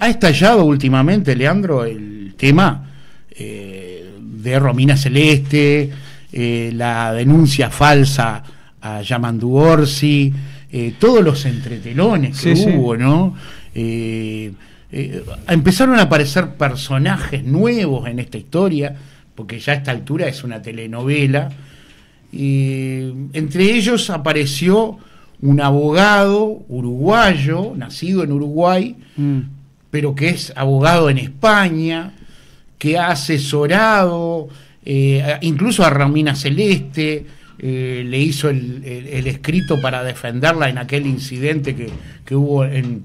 Ha estallado últimamente, Leandro, el tema eh, de Romina Celeste, eh, la denuncia falsa a Yamandu Orsi, eh, todos los entretelones que hubo, ¿no? empezaron a aparecer personajes nuevos en esta historia, porque ya a esta altura es una telenovela. y entre ellos apareció un abogado uruguayo, nacido en Uruguay, mm pero que es abogado en España, que ha asesorado eh, incluso a Ramina Celeste, eh, le hizo el, escrito para defenderla en aquel incidente que, hubo en,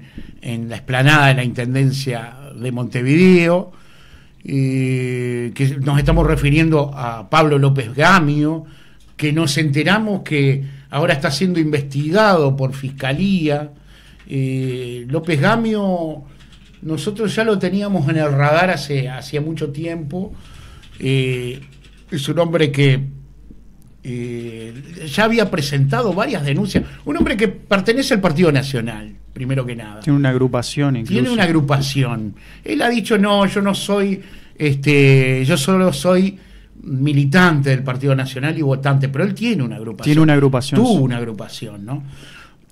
la esplanada de la Intendencia de Montevideo, eh, que nos estamos refiriendo a Pablo López Gamio, que nos enteramos que ahora está siendo investigado por Fiscalía. López Gamio nosotros ya lo teníamos en el radar hace, hacía mucho tiempo. Eh, es un hombre que eh, ya había presentado varias denuncias. Un hombre que pertenece al Partido Nacional, primero que nada. Tiene una agrupación incluso. Tiene una agrupación. Él ha dicho, no, yo no soy, este, yo solo soy militante del Partido Nacional y votante, pero él tiene una agrupación. Tiene una agrupación. Tuvo una agrupación, ¿no?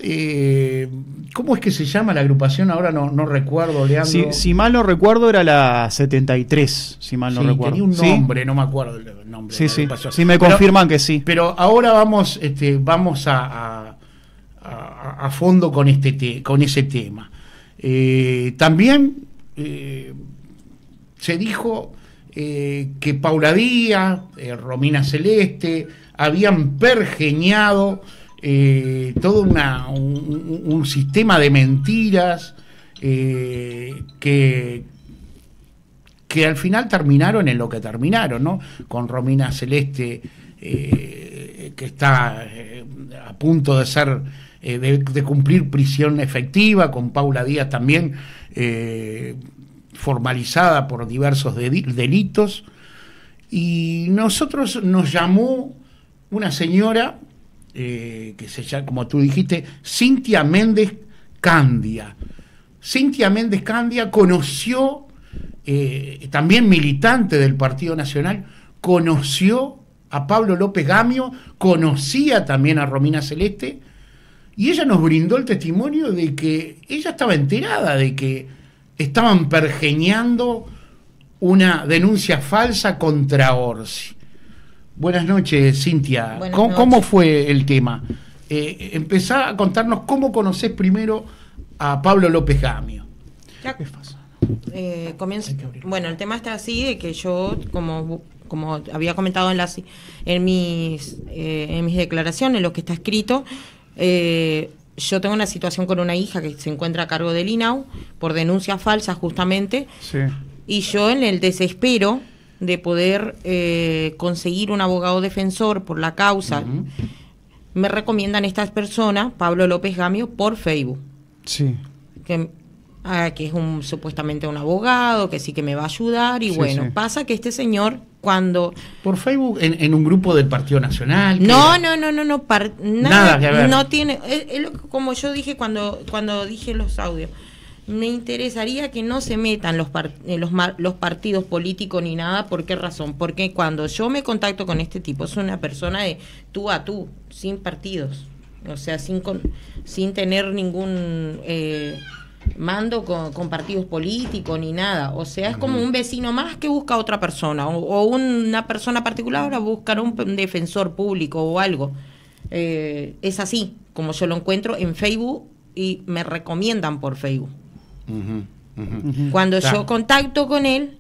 Eh, ¿Cómo es que se llama la agrupación? Ahora no, recuerdo, Leandro. Si, mal no recuerdo, era la 73, si mal no recuerdo. Tenía un nombre, no me acuerdo el nombre. Sí, sí. me confirman que sí. Pero ahora vamos, este, vamos a, a, fondo con, este con ese tema. Eh, también eh, se dijo que Paula Díaz, Romina Celeste, habían pergeñado eh, todo un, sistema de mentiras eh, que, al final terminaron en lo que terminaron, Con Romina Celeste, eh, que está a punto de ser, de, cumplir prisión efectiva, con Paula Díaz también formalizada por diversos delitos. Y nosotros nos llamó una señora eh, que se llama, como tú dijiste, Cintia Méndez Candia. Cintia Méndez Candia conoció, eh, también militante del Partido Nacional, conoció a Pablo López Gamio, conocía también a Romina Celeste, y ella nos brindó el testimonio de que ella estaba enterada de que estaban pergeñando una denuncia falsa contra Orsi. Buenas noches, Cintia. ¿Cómo, fue el tema? Eh, empezá a contarnos cómo conoces primero a Pablo López Gamio. Ya, eh, comienzo, bueno, el tema está así, de que yo, como, como había comentado en, las, en, mis, eh, en mis declaraciones, lo que está escrito, eh, yo tengo una situación con una hija que se encuentra a cargo del INAU por denuncias falsas justamente. Sí. Y yo en el desespero de poder eh, conseguir un abogado defensor por la causa, me recomiendan estas personas, Pablo López Gamio, por Facebook. Sí. Ah, que, es un supuestamente un abogado, que sí que me va a ayudar, y bueno, pasa que este señor cuando... Por Facebook, en, un grupo del Partido Nacional. No, no, no, no, no, nada, nada ver. No tiene, es, como yo dije cuando, cuando dije los audios me interesaría que no se metan los, eh, los, partidos políticos ni nada. ¿Por qué razón? Porque cuando yo me contacto con este tipo, es una persona de tú a tú, sin partidos, o sea, sin, sin tener ningún... Eh, mando con, partidos políticos ni nada. O sea, es como un vecino más que busca a otra persona. O, una persona particular a buscar un, defensor público o algo. Eh, es así, como yo lo encuentro en Facebook y me recomiendan por Facebook. Cuando yo contacto con él,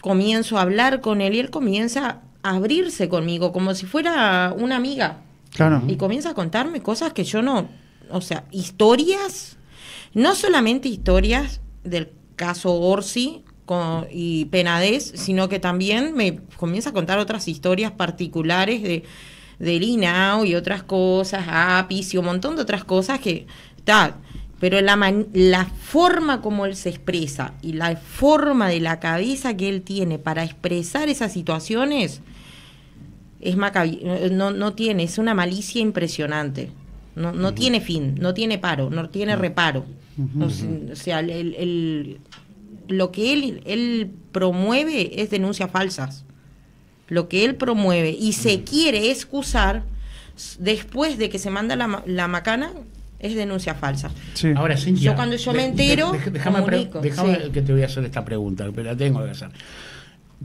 comienzo a hablar con él y él comienza a abrirse conmigo como si fuera una amiga. Claro. Y comienza a contarme cosas que yo no, o sea, historias, no solamente historias del caso Orsi con, y Penadez sino que también me comienza a contar otras historias particulares de del Linao y otras cosas, APIS y un montón de otras cosas que, está pero la, forma como él se expresa y la forma de la cabeza que él tiene para expresar esas situaciones es no, no tiene, es una malicia impresionante. No, no tiene fin, no tiene paro, no tiene reparo. o sea, lo que él, él promueve es denuncias falsas. Lo que él promueve y se quiere excusar después de que se manda la, la macana es denuncia falsa. Ahora, Cintia, yo cuando yo me entero, que te voy a hacer esta pregunta, pero la tengo que hacer.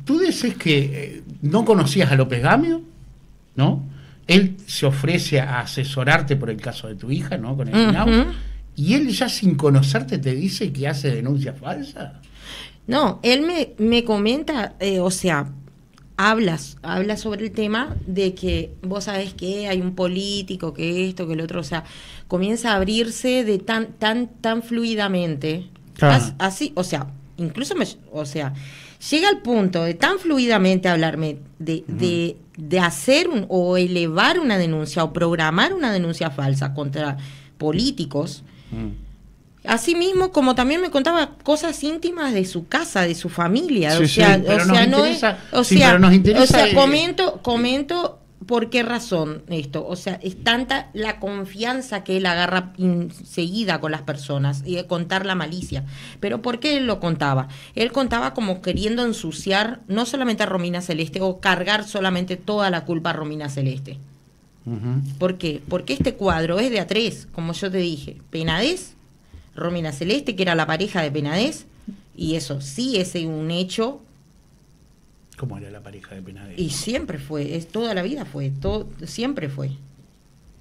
Tú dices que eh, no conocías a López Gamio, ¿no? Él se ofrece a asesorarte por el caso de tu hija, ¿no? Con el Y él ya sin conocerte te dice que hace denuncia falsa. No, él me, me comenta, eh, o sea, hablas, hablas sobre el tema de que vos sabes que hay un político, que esto, que el otro, o sea, comienza a abrirse de tan, tan, tan fluidamente. Así, o sea, incluso me, o sea, llega al punto de tan fluidamente hablarme de, de, de hacer un, o elevar una denuncia o programar una denuncia falsa contra políticos. Mm. Así mismo, como también me contaba cosas íntimas de su casa, de su familia. o sea, o sea no es. O sea, interesa, o sea comento, comento por qué razón esto. O sea, es tanta la confianza que él agarra enseguida con las personas y de contar la malicia. Pero ¿por qué él lo contaba? Él contaba como queriendo ensuciar no solamente a Romina Celeste o cargar solamente toda la culpa a Romina Celeste. ¿Por qué? Porque este cuadro es de a tres, como yo te dije. Penades Romina Celeste, que era la pareja de Penades, y eso sí es un hecho. ¿Cómo era la pareja de Penades? Y siempre fue, toda la vida fue, todo, siempre fue.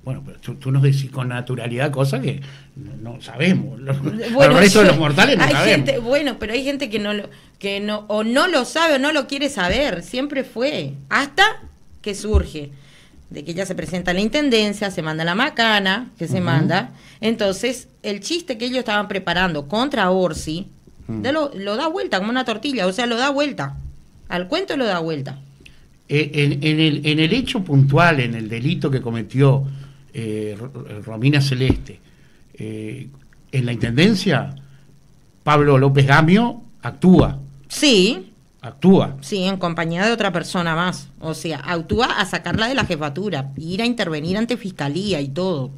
Bueno, pero tú, nos decís con naturalidad cosas que no sabemos. Los, bueno, resto de los mortales no hay bueno, pero hay gente que no lo, que no, o no lo sabe o no lo quiere saber. Siempre fue. Hasta que surge de que ella se presenta a la intendencia, se manda la macana, que se manda. Entonces, el chiste que ellos estaban preparando contra Orsi, lo, da vuelta como una tortilla, o sea, lo da vuelta. Al cuento lo da vuelta. Eh, en, el, en el, hecho puntual, en el delito que cometió eh, Romina Celeste, eh, en la intendencia, Pablo López Gamio actúa. Sí. Actúa. Sí, en compañía de otra persona más. O sea, actúa a sacarla de la jefatura, ir a intervenir ante fiscalía y todo.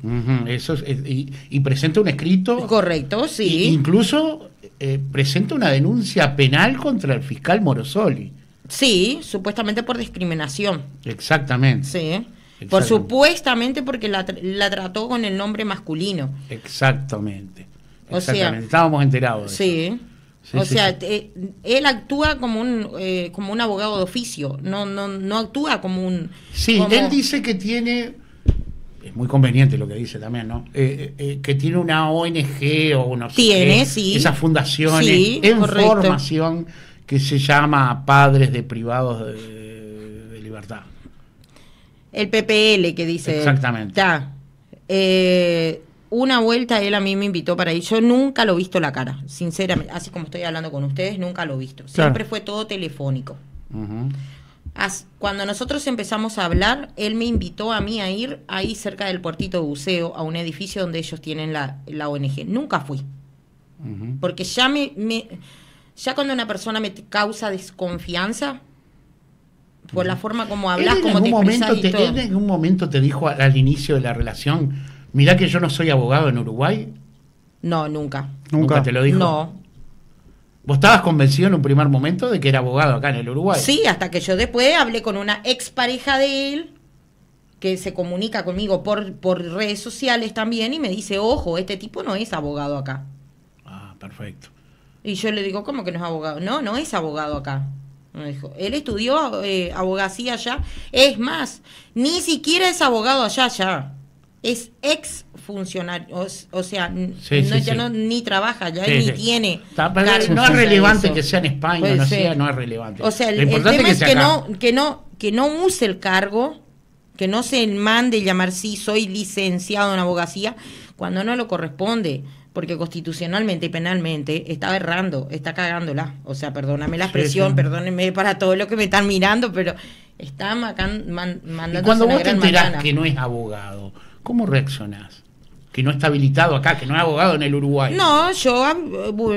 eso y, presenta un escrito. Correcto, sí. incluso eh, presenta una denuncia penal contra el fiscal Morosoli. Sí, supuestamente por discriminación. Exactamente. Sí. Por supuestamente porque la, trató con el nombre masculino. Exactamente. O sea, estábamos enterados. De sí o sea, él actúa como un eh, como un abogado de oficio, no no no actúa como un Sí, él dice que tiene es muy conveniente lo que dice también, ¿no? Eh, eh, que tiene una ONG o una tiene, sí. esas fundaciones en formación que se llama Padres de Privados de, Libertad. El PPL que dice. Exactamente una vuelta él a mí me invitó para ir. Yo nunca lo he visto la cara, sinceramente. Así como estoy hablando con ustedes, nunca lo he visto. Siempre fue todo telefónico. cuando nosotros empezamos a hablar, él me invitó a mí a ir ahí cerca del puertito de buceo, a un edificio donde ellos tienen la, la ONG. Nunca fui. Porque ya me, ya cuando una persona me causa desconfianza, por la forma como hablas, como en momento en algún momento te dijo al inicio de la relación Mirá que yo no soy abogado en Uruguay. No, nunca. Nunca, te lo dijo. No, ¿Vos estabas convencido en un primer momento de que era abogado acá en el Uruguay? Sí, hasta que yo después hablé con una expareja de él que se comunica conmigo por, por redes sociales también y me dice, ojo, este tipo no es abogado acá. Ah, perfecto. Y yo le digo, ¿cómo que no es abogado? No, no es abogado acá. Me dijo, él estudió eh, abogacía allá. Es más, ni siquiera es abogado allá, allá es ex funcionario, o, sea, ya no ni trabaja, ya ni tiene. no es relevante que sea en España, no, es relevante. O sea, el, tema es que, no, que no, que no use el cargo, que no se mande llamar sí, soy licenciado en abogacía, cuando no lo corresponde, porque constitucionalmente y penalmente está errando, está cagándola. O sea, perdóname la expresión, perdóneme para todo lo que me están mirando, pero está mandando. cuando vos te que no es abogado ¿cómo reaccionás? Que no está habilitado acá, que no es abogado en el Uruguay. No, yo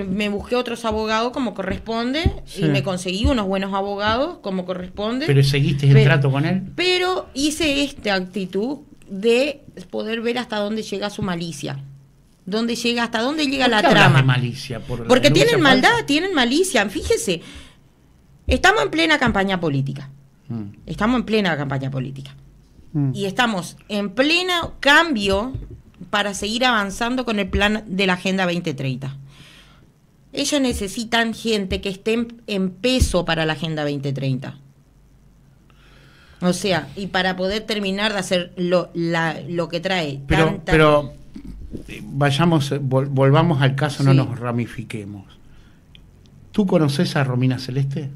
me busqué otros abogados como corresponde y me conseguí unos buenos abogados como corresponde. Pero seguiste el trato con él. Pero hice esta actitud de poder ver hasta dónde llega su malicia. Dónde llega, hasta dónde llega la trama. De malicia, Porque tienen maldad, tienen malicia. Fíjese, estamos en plena campaña política. Mm. Estamos en plena campaña política. Mm. Y estamos en pleno cambio para seguir avanzando con el plan de la Agenda 2030. Ellos necesitan gente que esté en, peso para la Agenda 2030. O sea, y para poder terminar de hacer lo, que trae. Pero, pero eh, vayamos, eh, volvamos al caso, no nos ramifiquemos. ¿Tú conoces a Romina Celeste?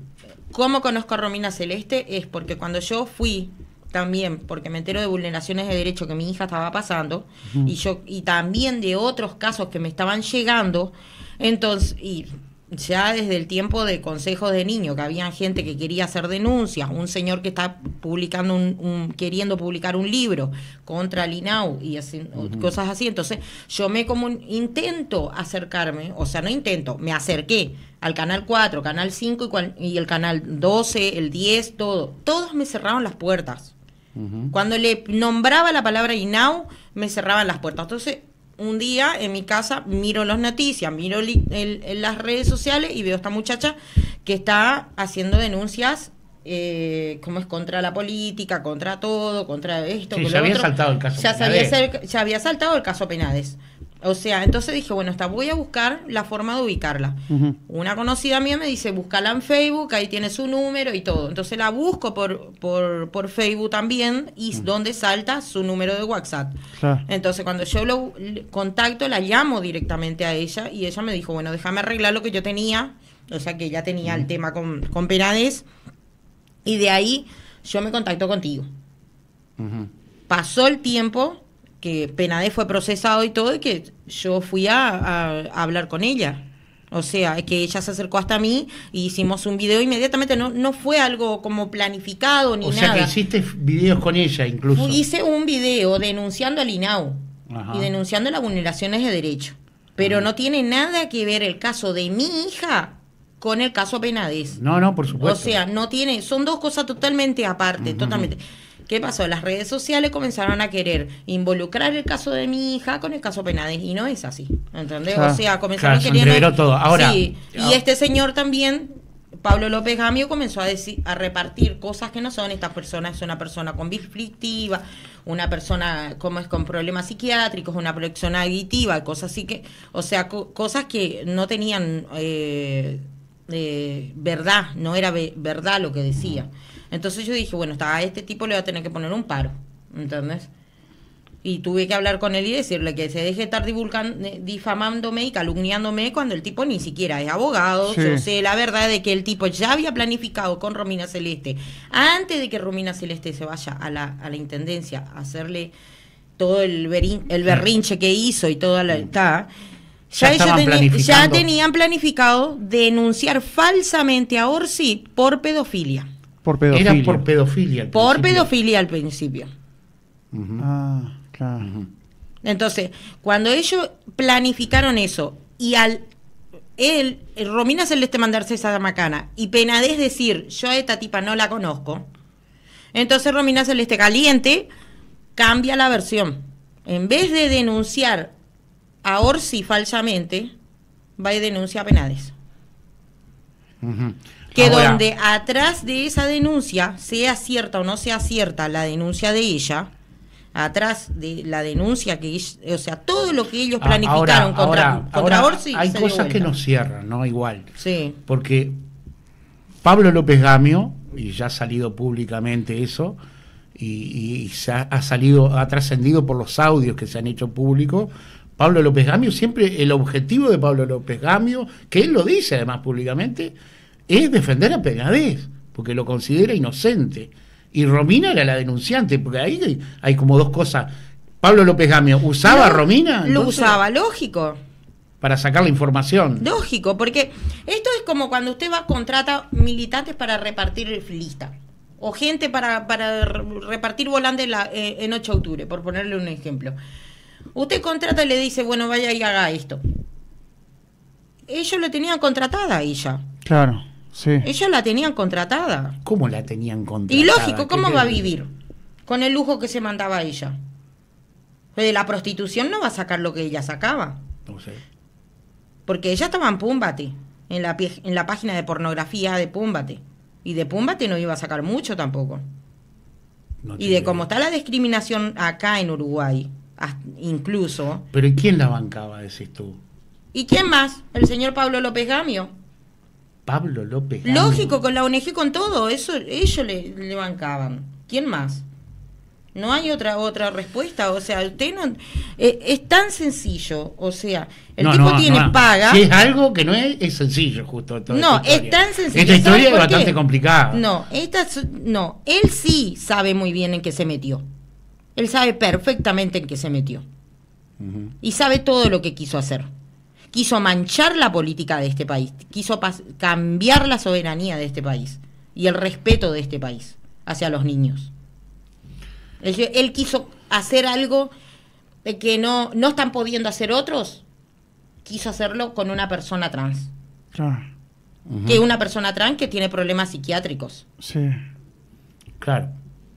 ¿Cómo conozco a Romina Celeste? Es porque cuando yo fui también, porque me entero de vulneraciones de derecho que mi hija estaba pasando y yo y también de otros casos que me estaban llegando, entonces y ya desde el tiempo de consejos de niño, que había gente que quería hacer denuncias, un señor que está publicando un, queriendo publicar un libro contra Linau y así, cosas así. Entonces, yo me como intento acercarme, o sea, no intento, me acerqué al canal 4, canal 5 y, y el canal 12, el 10, todo. Todos me cerraron las puertas. Cuando le nombraba la palabra INAU, me cerraban las puertas. Entonces, un día en mi casa miro las noticias, miro el, las redes sociales y veo a esta muchacha que está haciendo denuncias eh, como es contra la política, contra todo, contra esto. Sí, ya había saltado el caso. Ya, ya había saltado el caso Penades. O sea, entonces dije, bueno, está, voy a buscar la forma de ubicarla. Una conocida mía me dice, búscala en Facebook, ahí tiene su número y todo. Entonces la busco por, por, Facebook también y donde salta su número de WhatsApp. Entonces cuando yo lo contacto, la llamo directamente a ella y ella me dijo, bueno, déjame arreglar lo que yo tenía. O sea, que ya tenía el tema con, con Penades. Y de ahí yo me contacto contigo. Pasó el tiempo que Penadez fue procesado y todo, y que yo fui a, hablar con ella. O sea, que ella se acercó hasta mí y hicimos un video inmediatamente. No, no fue algo como planificado ni nada. O sea, que hiciste videos con ella incluso. Hice un video denunciando al INAU y denunciando las vulneraciones de derecho. Pero no tiene nada que ver el caso de mi hija con el caso Penades. No, no, por supuesto. O sea, no tiene, son dos cosas totalmente aparte, totalmente. ¿Qué pasó? Las redes sociales comenzaron a querer involucrar el caso de mi hija con el caso Penades y no es así. ¿Entendés? o sea, comenzaron a querer. todo. Ahora, sí. Y ah, este señor también Pablo López Gamio comenzó a, decir, a repartir cosas que no son. Esta persona es una persona con conflictiva, una persona como es con problemas psiquiátricos, una proyección aditiva, cosas así que, o sea, cosas que no tenían eh, eh, verdad, no era verdad lo que decía. Entonces yo dije, bueno, está, a este tipo le voy a tener que poner un paro, ¿entendés? Y tuve que hablar con él y decirle que se deje estar eh, difamándome y calumniándome cuando el tipo ni siquiera es abogado. Yo sé la verdad de que el tipo ya había planificado con Romina Celeste, antes de que Romina Celeste se vaya a la, intendencia a hacerle todo el, berrinche que hizo y toda la. ya, ya tenían planificado denunciar falsamente a Orsi por pedofilia. Por pedofilia. Era por pedofilia. Al por principio. pedofilia al principio. Ah, entonces, cuando ellos planificaron eso y al eh, Romina Celeste mandarse esa macana y Penades decir, yo a esta tipa no la conozco, entonces Romina Celeste Caliente cambia la versión. En vez de denunciar a Orsi falsamente, va y denuncia a Penades. Uh que ah, donde atrás de esa denuncia, sea cierta o no sea cierta la denuncia de ella, atrás de la denuncia que o sea todo lo que ellos ah, planificaron contra, contra Orsi hay cosas que no cierran no igual sí porque Pablo López Gamio y ya ha salido públicamente eso y, ha, salido ha trascendido por los audios que se han hecho públicos Pablo López Gamio siempre el objetivo de Pablo López Gamio que él lo dice además públicamente es defender a Penadez porque lo considera inocente. Y Romina era la denunciante, porque ahí hay, como dos cosas. Pablo López Gamio, ¿usaba Romina? Lo usaba, lógico para sacar la información. Lógico, porque esto es como cuando usted va contrata militantes para repartir lista o gente para, para repartir volantes en 8 eh, de octubre, por ponerle un ejemplo. Usted contrata y le dice, bueno, vaya y haga esto. Ellos lo tenían contratada ella. Claro. Sí. Ellos la tenían contratada. ¿Cómo la tenían contratada? Y lógico, ¿cómo va a vivir? Con el lujo que se mandaba ella. de la prostitución no va a sacar lo que ella sacaba. No sé. Porque ella estaba en Púmbate, en la, en la página de pornografía de Púmbate. Y de Púmbate no iba a sacar mucho tampoco. y de cómo está la discriminación acá en Uruguay, incluso. Pero ¿y quién la bancaba, decís tú? ¿Y quién más? El señor Pablo López Gamio. Pablo López. Lógico, con la ONG, con todo, eso ellos le, bancaban. ¿Quién más? No hay otra otra respuesta, o sea, usted no eh, es tan sencillo, o sea, el tipo tiene paga. es algo que no es, sencillo justo. no, es tan sencillo. Esta historia es bastante complicada. No, esta no, él sí sabe muy bien en qué se metió. Él sabe perfectamente en qué se metió. Y sabe todo lo que quiso hacer quiso manchar la política de este país, quiso cambiar la soberanía de este país y el respeto de este país hacia los niños. Él, quiso hacer algo que no, no están pudiendo hacer otros, quiso hacerlo con una persona trans. Claro. Que una persona trans que tiene problemas psiquiátricos. Sí. Claro.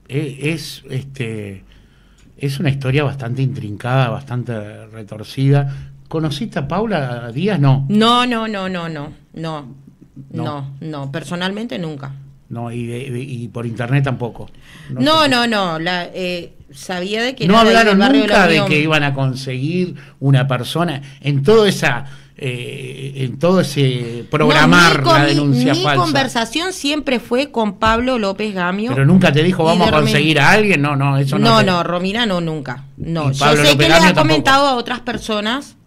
E-, es, este, es una historia bastante intrincada, bastante retorcida, ¿Conociste a Paula Díaz? No. No, no, no, no, no, no, no, no, personalmente nunca. No, y, por internet tampoco. No, no, no, eh, sabía de que... No hablaron nunca de, que iban a conseguir una persona en todo esa... Eh, en todo ese programar la denuncia mi, mi conversación siempre fue con Pablo López Gamio. Pero nunca te dijo vamos a conseguir a alguien, no, no, eso no. No, no, Romina no, nunca. No, yo sé que le ha comentado a otras personas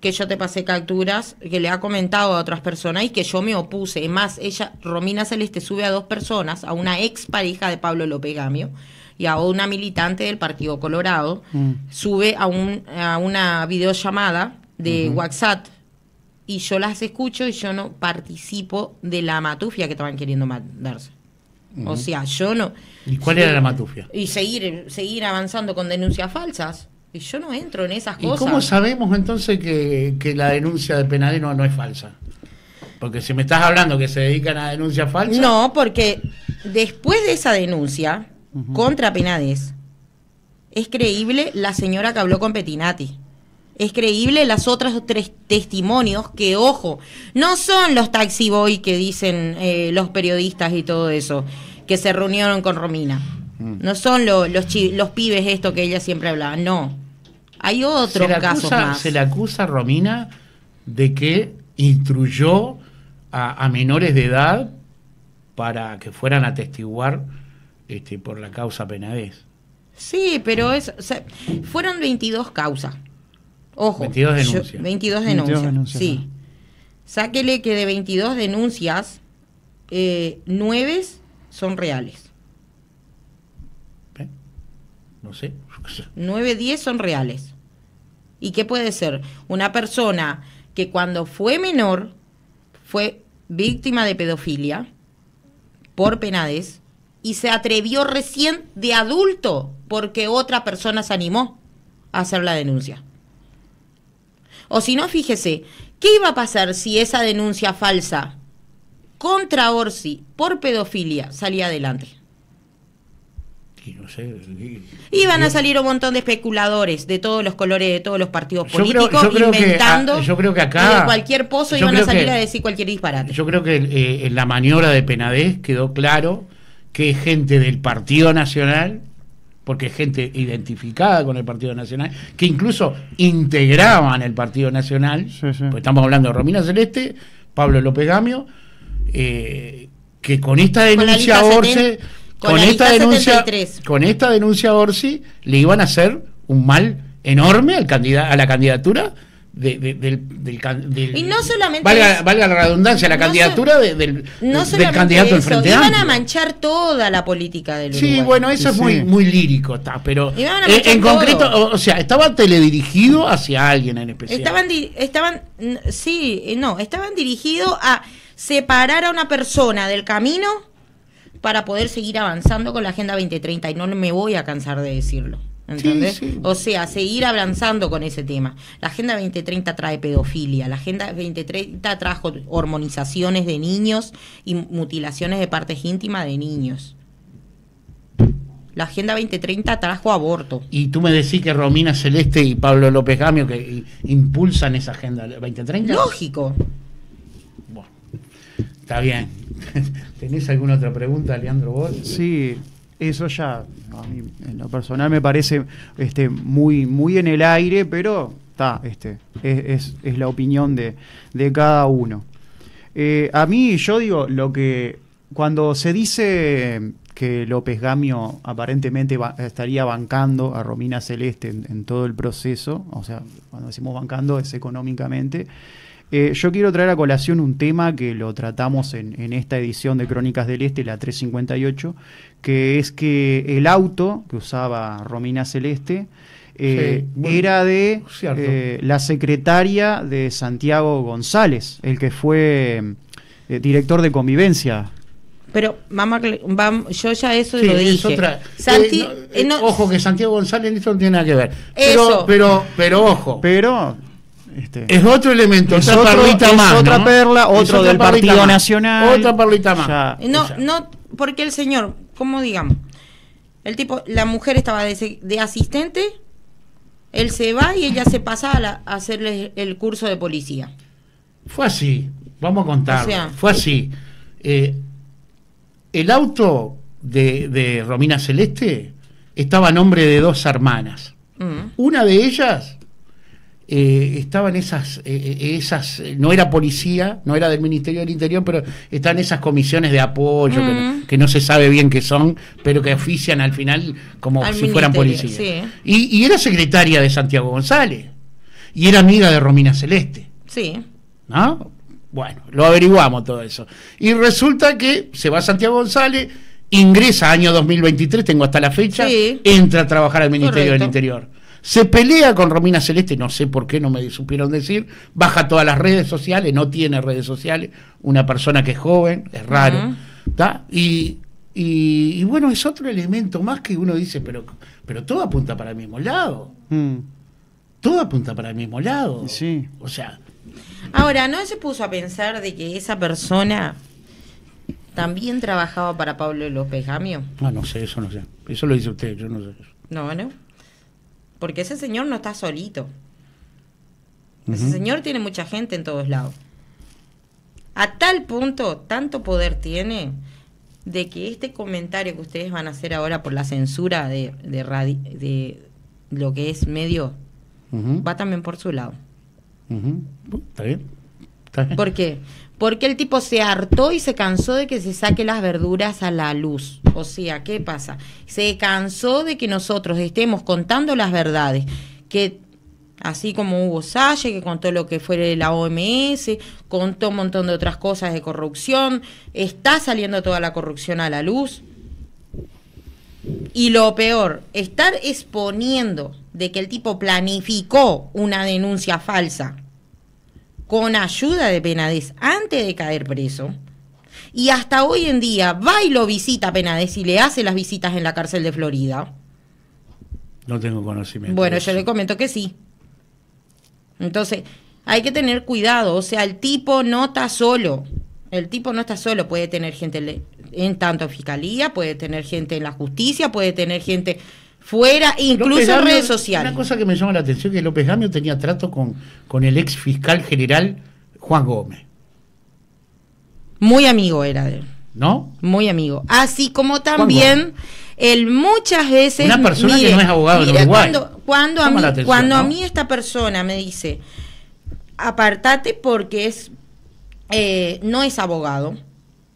que yo te pasé capturas, que le ha comentado a otras personas y que yo me opuse. Es más, ella, Romina Celeste, sube a dos personas, a una ex pareja de Pablo López Gamio y a una militante del Partido Colorado, mm. sube a, un, a una videollamada de WhatsApp y yo las escucho y yo no participo de la matufia que estaban queriendo mandarse. O sea, yo no. ¿Y cuál era la matufia? Y seguir, seguir avanzando con denuncias falsas yo no entro en esas cosas. ¿Y cómo sabemos entonces que, la denuncia de Penades no es falsa? Porque si me estás hablando que se dedican a denuncias falsas. No, porque después de esa denuncia contra Penades, es creíble la señora que habló con Petinati. Es creíble las otras tres testimonios que, ojo, no son los taxi boy que dicen eh, los periodistas y todo eso, que se reunieron con Romina. Mm. No son los, los pibes esto que ella siempre hablaba, no. Hay otros caso más. Se le acusa a Romina de que instruyó a, menores de edad para que fueran a testiguar este, por la causa Penaes. Sí, pero es, fueron 22 causas. Ojo. 22 denuncias. 22 denuncias. sí. Sáquele que de 22 denuncias, eh, 9 son reales no sé. 9, 10 son reales. ¿Y qué puede ser? Una persona que cuando fue menor fue víctima de pedofilia por penades y se atrevió recién de adulto porque otra persona se animó a hacer la denuncia. O si no, fíjese, ¿qué iba a pasar si esa denuncia falsa contra Orsi por pedofilia salía adelante? Iban a salir un montón de especuladores de todos los colores, de todos los partidos políticos, inventando. acá. cualquier pozo iban a salir a decir cualquier disparate. Yo creo que eh, en la maniobra de Penadez quedó claro que gente del Partido Nacional, porque gente identificada con el Partido Nacional, que incluso integraban el Partido Nacional. Pues estamos hablando de Romina Celeste, Pablo López Gamio. Eh, que con esta denuncia Orce con, esta denuncia, con esta denuncia Orsi le iban a hacer un mal enorme al a la candidatura de, del, del, y no solamente valga, valga la redundancia la candidatura del, del candidato del Frente Iban a manchar toda la política del Sí, bueno, eso es muy muy lírico, está, pero eh, en concreto, o, sea, estaba teledirigido hacia alguien en especial. Estaban estaban sí, eh, no, estaban dirigidos a separar a una persona del camino para poder seguir avanzando con la Agenda 2030 y no me voy a cansar de decirlo. ¿Entendés? O sea, seguir avanzando con ese tema. La Agenda 2030 trae pedofilia, la Agenda 2030 trajo hormonizaciones de niños y mutilaciones de partes íntimas de niños. La Agenda 2030 trajo aborto. Y tú me decís que Romina Celeste y Pablo López Gamio que impulsan esa Agenda 2030. Lógico. Está bien. ¿Tenés alguna otra pregunta, Leandro, vos? Sí, eso ya, a mí en lo personal me parece este, muy, muy en el aire, pero está, este, es, es, la opinión de, cada uno. Eh, a mí, yo digo, lo que cuando se dice que López Gamio aparentemente estaría bancando a Romina Celeste en, todo el proceso, o sea, cuando decimos bancando es económicamente, eh, yo quiero traer a colación un tema que lo tratamos en, esta edición de Crónicas del Este, la 358, que es que el auto que usaba Romina Celeste eh, era de eh, la secretaria de Santiago González, el que fue director de convivencia pero mamá, yo ya eso lo dije. ojo que Santiago González no tiene nada que ver. Pero, pero, pero ojo. Pero este, es otro elemento, otra perla, otro del Partido Nacional. Otra perlita más. no, no, porque el señor, como digamos? El tipo, la mujer estaba de, asistente, él se va y ella se pasa a, hacerle el curso de policía. Fue así, vamos a contar. fue así. Eh, el auto de, Romina Celeste estaba a nombre de dos hermanas. Mm. Una de ellas eh, estaban esas, eh, eh, esas, no era policía, no era del Ministerio del Interior, pero están esas comisiones de apoyo que, no, mm. se sabe bien qué son, pero que ofician al final como si fueran policías. Y, era secretaria de Santiago González, y era amiga de Romina Celeste. Sí. ¿No? Bueno, lo averiguamos todo eso. Y resulta que se va Santiago González, ingresa año 2023, tengo hasta la fecha, entra a trabajar al Ministerio del Interior se pelea con Romina Celeste, no sé por qué, no me supieron decir. Baja todas las redes sociales, no tiene redes sociales. Una persona que es joven, es raro. y, y, bueno, es otro elemento más que uno dice, pero, pero todo apunta para el mismo lado. Mm. Todo apunta para el mismo lado. Sí. O sea. Ahora, ¿no se puso a pensar de que esa persona también trabajaba para Pablo López Gamio? No, ah, no sé, eso no sé. Eso lo dice usted, yo no sé. No, no. Porque ese señor no está solito. Ese señor tiene mucha gente en todos lados. A tal punto, tanto poder tiene de que este comentario que ustedes van a hacer ahora por la censura de, de, lo que es medio va también por su lado. ¿Está bien? ¿Por qué? porque el tipo se hartó y se cansó de que se saque las verduras a la luz. O sea, ¿qué pasa? Se cansó de que nosotros estemos contando las verdades, que así como Hugo Salle, que contó lo que fue la OMS, contó un montón de otras cosas de corrupción, está saliendo toda la corrupción a la luz. Y lo peor, estar exponiendo de que el tipo planificó una denuncia falsa con ayuda de Penades antes de caer preso. Y hasta hoy en día va y lo visita a Penades y le hace las visitas en la cárcel de Florida. No tengo conocimiento. Bueno, yo le comento que sí. Entonces, hay que tener cuidado. O sea, el tipo no está solo. El tipo no está solo. Puede tener gente en tanto fiscalía, puede tener gente en la justicia, puede tener gente fuera, incluso en redes sociales. Una cosa que me llama la atención es que López Gamio tenía trato con, con el ex fiscal general Juan Gómez. Muy amigo era de él. ¿No? Muy amigo. Así como también él muchas veces... Una persona que no es abogado Uruguay. Cuando, cuando, a mí, a mí esta persona me dice, apartate porque es eh, no es abogado,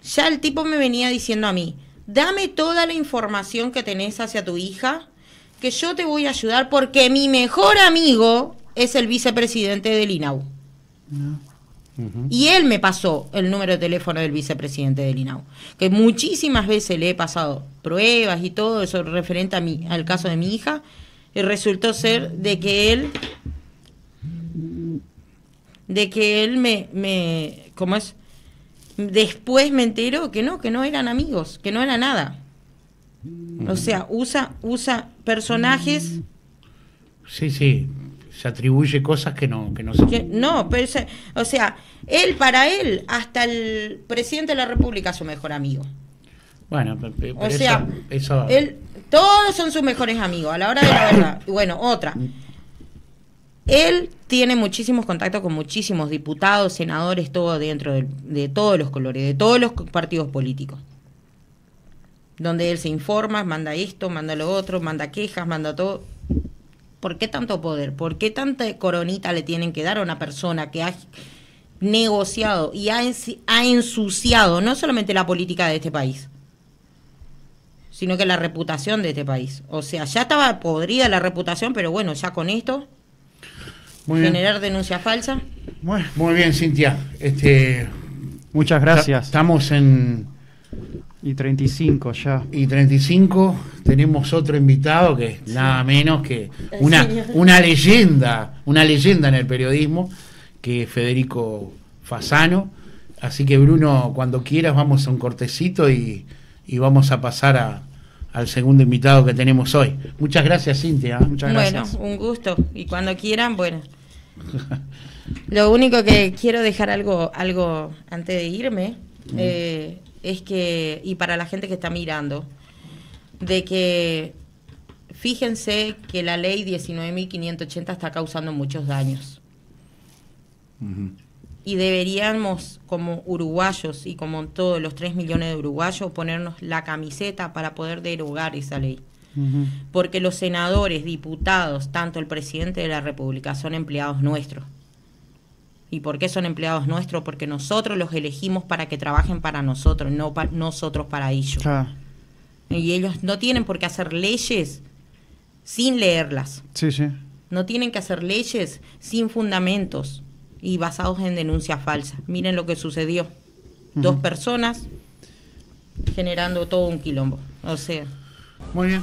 ya el tipo me venía diciendo a mí, dame toda la información que tenés hacia tu hija, que yo te voy a ayudar porque mi mejor amigo es el vicepresidente del INAU. Y él me pasó el número de teléfono del vicepresidente del INAU, que muchísimas veces le he pasado pruebas y todo eso referente a mí, al caso de mi hija, y resultó ser de que él, de que él me, me ¿cómo es? Después me enteró que no, que no eran amigos, que no era nada. O sea, usa, usa personajes. Sí, sí, se atribuye cosas que no, que no son. no, pero o sea, él para él, hasta el presidente de la República es su mejor amigo. Bueno, o sea, Él, todos son sus mejores amigos, a la hora de la verdad. Bueno, otra. Él tiene muchísimos contactos con muchísimos diputados, senadores, todo dentro de todos los colores, de todos los partidos políticos donde él se informa, manda esto, manda lo otro, manda quejas, manda todo. ¿Por qué tanto poder? ¿Por qué tanta coronita le tienen que dar a una persona que ha negociado y ha, ensuciado no solamente la política de este país, sino que la reputación de este país? O sea, ya estaba podrida la reputación, pero bueno, ya con esto, generar denuncia falsa. Muy, bien, Cintia. Este, Muchas gracias. Estamos en y 35 ya. Y 35 tenemos otro invitado que es nada menos que una, una leyenda, una leyenda en el periodismo, que es Federico Fasano. Así que Bruno, cuando quieras vamos a un cortecito y, vamos a pasar al segundo invitado que tenemos hoy. Muchas gracias Cintia. ¿eh? Muchas gracias. Bueno, un gusto. Y cuando quieran, bueno. Lo único que quiero dejar algo, algo antes de irme es que, y para la gente que está mirando, de que fíjense que la ley 19.580 está causando muchos daños. Y deberíamos, como uruguayos y como todos los 3 millones de uruguayos, ponernos la camiseta para poder derogar esa ley. Porque los senadores, diputados, tanto el presidente de la República, son empleados nuestros. ¿Y por qué son empleados nuestros? Porque nosotros los elegimos para que trabajen para nosotros, no para nosotros para ellos. Y ellos no tienen por qué hacer leyes sin leerlas. No tienen que hacer leyes sin fundamentos y basados en denuncias falsas. Miren lo que sucedió. Dos personas generando todo un quilombo. sea. Muy bien.